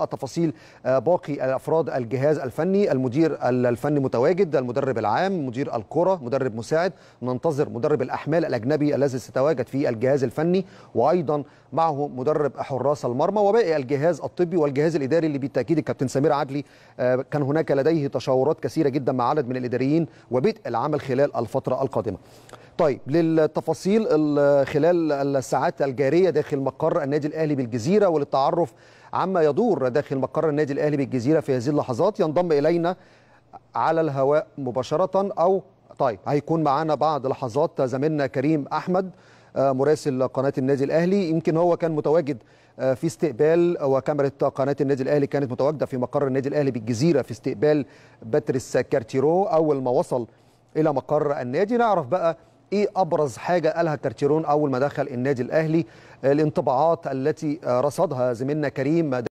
آه، تفاصيل آه، باقي افراد الجهاز الفني المدير الفني متواجد المدرب العام مدير الكره مدرب مساعد ننتظر مدرب الاحمال الاجنبي الذي سيتواجد في الجهاز الفني وايضا معه مدرب حراس المرمى وباقي الجهاز الطبي والجهاز الاداري اللي بالتاكيد الكابتن سمير عدلي آه، كان هناك لديه تشاورات كثيره جدا مع عدد من الاداريين وبدء العمل خلال الفتره القادمه طيب للتفاصيل خلال الساعات الجارية داخل مقر النادي الأهلي بالجزيرة وللتعرف عما يدور داخل مقر النادي الأهلي بالجزيرة في هذه اللحظات ينضم إلينا على الهواء مباشرة أو طيب هيكون معنا بعد لحظات زميلنا كريم أحمد آه، مراسل قناة النادي الأهلي يمكن هو كان متواجد آه، في استقبال وكاميرا قناة النادي الأهلي كانت متواجدة في مقر النادي الأهلي بالجزيرة في استقبال باتريس كارتيرو أول ما وصل إلى مقر النادي نعرف بقى ايه ابرز حاجه قالها كارتيرون اول ما دخل النادي الاهلي آه، الانطباعات التي آه، رصدها زميلنا كريم